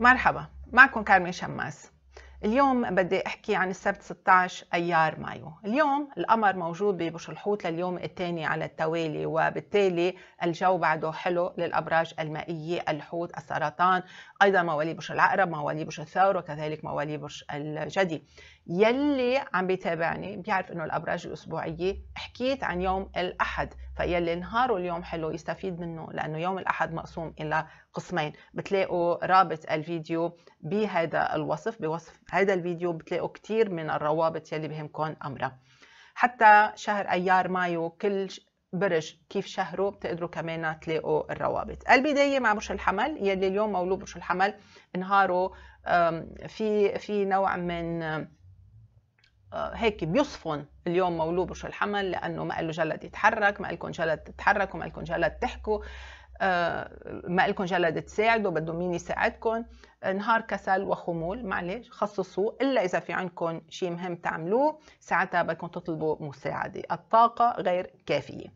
مرحبا معكم كارمن شماس اليوم بدي احكي عن السبت 16 ايار مايو اليوم القمر موجود الحوت لليوم الثاني على التوالي وبالتالي الجو بعده حلو للابراج المائيه الحوت السرطان ايضا موالي برج العقرب موالي برج الثور وكذلك موالي برج الجدي يلي عم بيتابعني بيعرف انه الابراج الاسبوعيه حكيت عن يوم الاحد فيلي نهاره اليوم حلو يستفيد منه لانه يوم الاحد مقسوم الى قسمين بتلاقوا رابط الفيديو بهذا الوصف بوصف هذا الفيديو بتلاقوا كثير من الروابط يلي بهمكم امرها حتى شهر ايار مايو كل برج كيف شهره بتقدروا كمان تلاقوا الروابط البداية مع برج الحمل يلي اليوم مولود برج الحمل نهاره في في نوع من آه، هيك بيصفن اليوم مولود برج الحمل لانه ما له جلد يتحرك ما لكم جلد تتحرك وما لكم جلد تحكوا آه، ما لكم جلد تساعدوا بده مين يساعدكم آه، نهار كسل وخمول معلش خصصوه الا اذا في عندكم شيء مهم تعملوه ساعتها بدكم تطلبوا مساعده الطاقه غير كافيه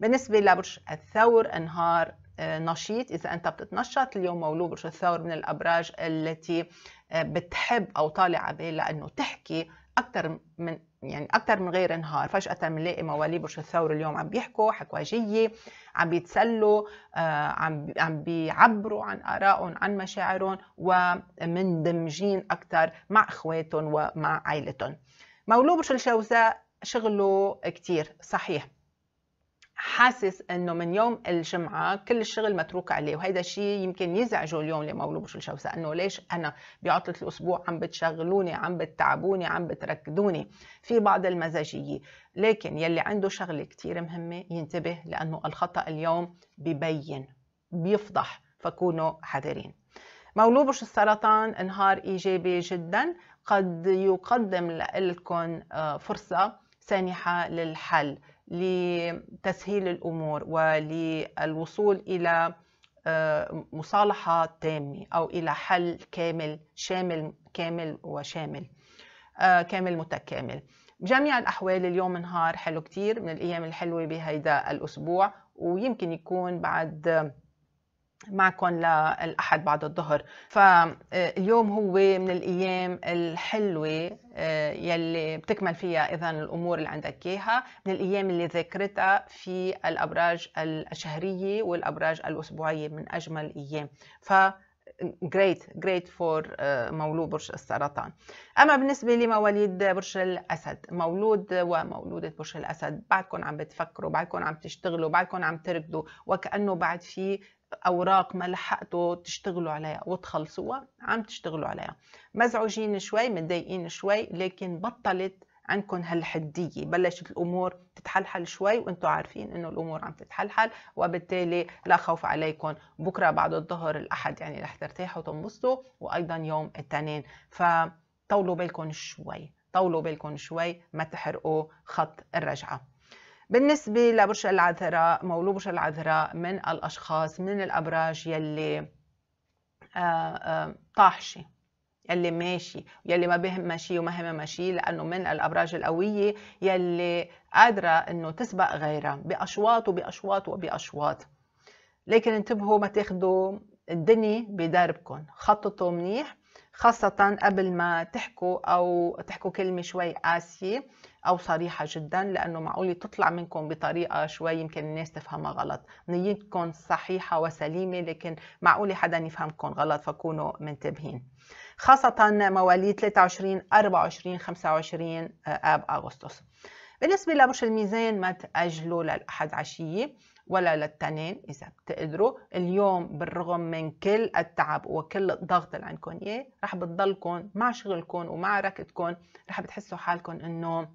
بالنسبه لبرج الثور نهار نشيط اذا انت بتتنشط اليوم مولود برج الثور من الابراج التي بتحب او طالعه بها لانه تحكي اكثر من يعني اكثر من غير نهار فجاه بنلاقي موالي برج الثور اليوم عم بيحكوا حكواجيه عم بيتسلوا آه، عم عم بيعبروا عن ارائهم عن مشاعرهم ومندمجين اكثر مع اخواتهم ومع عائلتهم مولود برج الجوزاء شغله كثير صحيح حاسس انه من يوم الجمعه كل الشغل متروك عليه وهيدا الشيء يمكن يزعجه اليوم اللي مولود بالشوسه انه ليش انا بعطله الاسبوع عم بتشغلوني عم بتعبوني عم بتركدوني في بعض المزاجيه لكن يلي عنده شغله كثير مهمه ينتبه لانه الخطا اليوم ببين بيفضح فكونوا حذرين مولوبش السرطان نهار ايجابي جدا قد يقدم لكم آه، فرصه سانحه للحل لتسهيل الأمور وللوصول إلى آه، مصالحة تامة أو إلى حل كامل شامل كامل وشامل آه، كامل متكامل بجميع الأحوال اليوم نهار حلو كتير من الأيام الحلوة بهيدا الأسبوع ويمكن يكون بعد معكم للأحد بعد الظهر فاليوم آه، هو من الأيام الحلوة آه، يلي بتكمل فيها إذا الأمور اللي عندك إياها من الأيام اللي ذاكرتها في الأبراج الشهرية والأبراج الأسبوعية من أجمل الأيام ف جريت جريت فور مولود برج السرطان اما بالنسبه لمواليد برج الاسد مولود ومولوده برج الاسد بعدكم عم بتفكروا بعدكم عم تشتغلوا بعدكم عم تركضوا وكانه بعد في اوراق ما لحقتوا تشتغلوا عليها وتخلصوها عم تشتغلوا عليها مزعوجين شوي متضايقين شوي لكن بطلت عندكم هالحدية بلشت الأمور تتحلحل شوي وانتم عارفين انه الأمور عم تتحلحل وبالتالي لا خوف عليكم بكرة بعد الظهر الأحد يعني رح ترتاحوا وتنبسطوا وأيضا يوم الاثنين فطولوا بالكم شوي طولوا بالكم شوي ما تحرقوا خط الرجعة بالنسبة لبرج العذراء مولود برج العذراء من الأشخاص من الأبراج يلي آه، آه، طاحشة يلي ماشي يلي ما بهم شيء وما هم شيء لأنه من الأبراج القوية يلي قادرة أنه تسبق غيرها بأشواط وبأشواط وبأشواط لكن انتبهوا ما تاخدوا الدنيا بدربكم خططوا منيح خاصة قبل ما تحكوا أو تحكوا كلمة شوي قاسية او صريحه جدا لانه معقول تطلع منكم بطريقه شوي يمكن الناس تفهمها غلط نيتكم صحيحه وسليمه لكن معقول حدا يفهمكم غلط فكونوا منتبهين خاصه مواليد 23 24 25 اب اغسطس بالنسبة لبرج الميزان ما تأجلوا للأحد عشية ولا للتنين إذا بتقدروا اليوم بالرغم من كل التعب وكل الضغط اللي عندكم إياه رح بتضلكم مع شغلكم ومع ركضكم رح بتحسوا حالكم إنه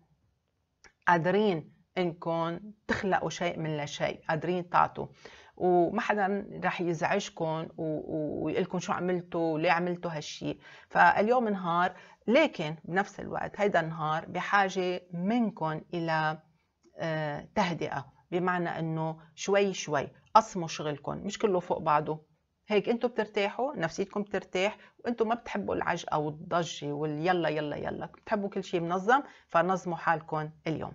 قادرين انكم تخلقوا شيء من لا شيء قادرين تعطوا وما حدا رح يزعجكم ويقول لكم شو عملتوا وليه عملتوا هالشيء فاليوم نهار لكن بنفس الوقت هيدا النهار بحاجه منكم الى آه، تهدئه بمعنى انه شوي شوي قسموا شغلكم مش كله فوق بعضه هيك انتم بترتاحوا نفسيتكم بترتاح وانتم ما بتحبوا العج او الضجه واليلا يلا يلا بتحبوا كل شيء منظم فنظموا حالكم اليوم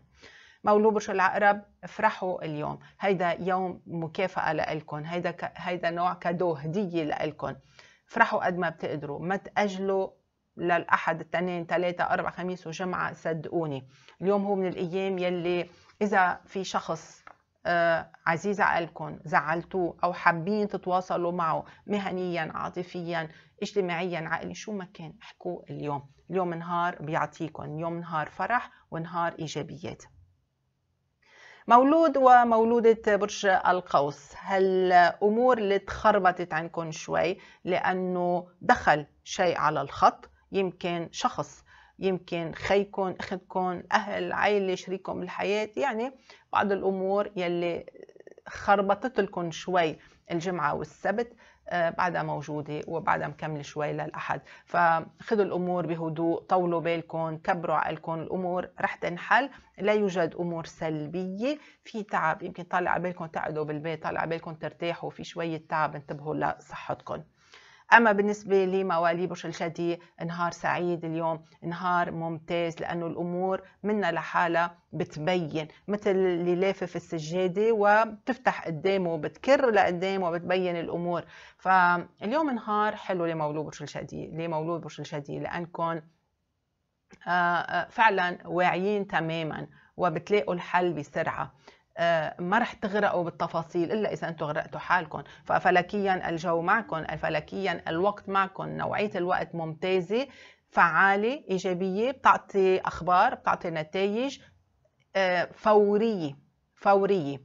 مولود برج العقرب افرحوا اليوم هيدا يوم مكافأة لإلكم هيدا ك... هيدا نوع كادو هدية لإلكم افرحوا قد ما بتقدروا ما تأجلوا للأحد الاثنين ثلاثة أربعة خميس وجمعة صدقوني اليوم هو من الأيام يلي إذا في شخص آه، عزيز عقلكم زعلتوه او حابين تتواصلوا معه مهنيا عاطفيا اجتماعيا عقلي شو ما كان احكوا اليوم اليوم نهار بيعطيكم يوم نهار فرح ونهار ايجابيات مولود ومولودة برج القوس هالأمور اللي تخربطت عندكم شوي لأنه دخل شيء على الخط يمكن شخص يمكن خيكم أخدكم أهل عائلة شريككم بالحياة يعني بعض الأمور يلي خربطت لكم شوي الجمعة والسبت آه، بعدها موجودة وبعدها مكمل شوي للأحد فخذوا الأمور بهدوء طولوا بالكم كبروا عقلكم الأمور رح تنحل لا يوجد أمور سلبية في تعب يمكن طالع بالكم تقعدوا بالبيت طالع بالكم ترتاحوا في شوية تعب انتبهوا لصحتكم أما بالنسبة لمواليد برج الجدي نهار سعيد اليوم نهار ممتاز لأنه الأمور منا لحالها بتبين مثل اللي لافف السجادة وبتفتح قدامه وبتكر لقدام وبتبين الأمور فاليوم نهار حلو لمولود برج الجدي لمولود برج الجدي لأنكم آه، آه، فعلا واعيين تماما وبتلاقوا الحل بسرعة آه، ما رح تغرقوا بالتفاصيل إلا إذا أنتم غرقتوا حالكم ففلكيا الجو معكم فلكيا الوقت معكم نوعية الوقت ممتازة فعالة إيجابية بتعطي أخبار بتعطي نتائج آه، فورية فورية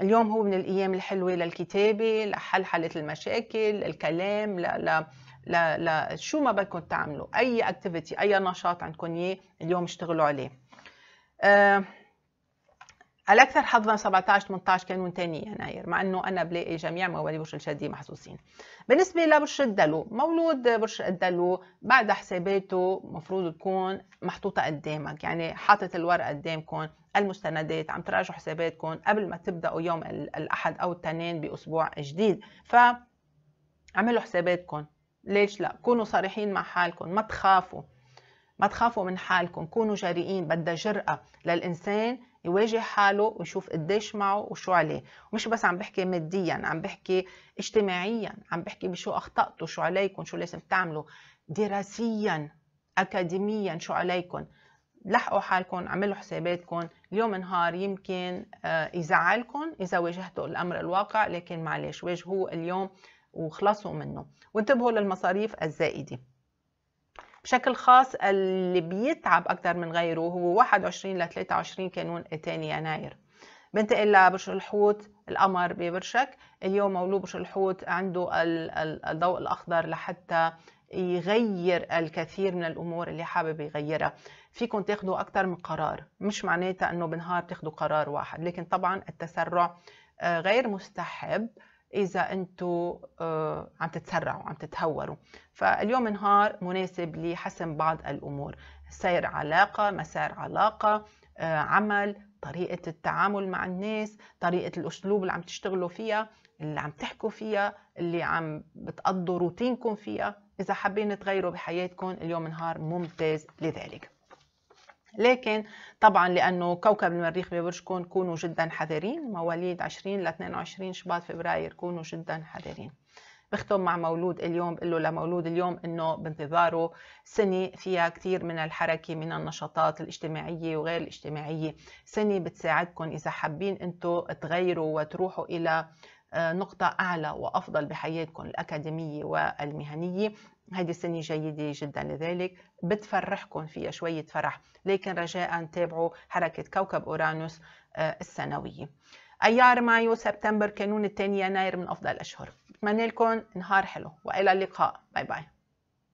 اليوم هو من الأيام الحلوة للكتابة لحل حالة المشاكل الكلام ل... ل... لا لا شو ما بدكم تعملوا اي اكتيفيتي اي نشاط عندكم اياه اليوم اشتغلوا عليه أه الأكثر حظا 17 18 كانون ثاني يناير مع أنه أنا بلاقي جميع موالي برج الجدي محسوسين بالنسبة لبرج الدلو مولود برج الدلو بعد حساباته مفروض تكون محطوطة قدامك يعني حاطط الورقة قدامكم المستندات عم تراجعوا حساباتكم قبل ما تبدأوا يوم الأحد أو التنين بأسبوع جديد ف اعملوا حساباتكم ليش لا كونوا صريحين مع حالكم ما تخافوا ما تخافوا من حالكم كونوا جريئين بدها جرأة للإنسان يواجه حاله ويشوف قديش معه وشو عليه ومش بس عم بحكي ماديا عم بحكي اجتماعيا عم بحكي بشو اخطأتوا شو عليكم شو لازم تعملوا دراسيا اكاديميا شو عليكم لحقوا حالكم عملوا حساباتكم اليوم نهار يمكن آه، يزعلكم اذا واجهتوا الامر الواقع لكن معلش واجهوه اليوم وخلصوا منه وانتبهوا للمصاريف الزائده بشكل خاص اللي بيتعب اكثر من غيره هو 21 ل 23 كانون الثاني يناير بنتقل لبرج الحوت القمر ببرشك اليوم مولود برج الحوت عنده الضوء الأخضر لحتى يغير الكثير من الامور اللي حابب يغيرها فيكم تاخذوا اكثر من قرار مش معناتها انه بنهار تاخذوا قرار واحد لكن طبعا التسرع آه، غير مستحب اذا انتم آه، عم تتسرعوا عم تتهوروا فاليوم نهار مناسب لحسم بعض الامور سير علاقه مسار علاقه آه، عمل طريقه التعامل مع الناس طريقه الاسلوب اللي عم تشتغلوا فيها اللي عم تحكوا فيها اللي عم بتقضوا روتينكم فيها اذا حابين تغيروا بحياتكم اليوم نهار ممتاز لذلك لكن طبعا لانه كوكب المريخ ببرج كون كونوا جدا حذرين مواليد 20 ل 22 شباط فبراير كونوا جدا حذرين بختم مع مولود اليوم بقول له لمولود اليوم انه بانتظاره سنه فيها كثير من الحركه من النشاطات الاجتماعيه وغير الاجتماعيه سنه بتساعدكم اذا حابين انتم تغيروا وتروحوا الى آه، نقطة أعلى وأفضل بحياتكم الأكاديمية والمهنية هذه السنة جيدة جدا لذلك بتفرحكم فيها شوية فرح لكن رجاء تابعوا حركة كوكب أورانوس آه، السنوية أيار مايو سبتمبر كانون الثاني يناير من أفضل الأشهر بتمنى لكم نهار حلو وإلى اللقاء باي باي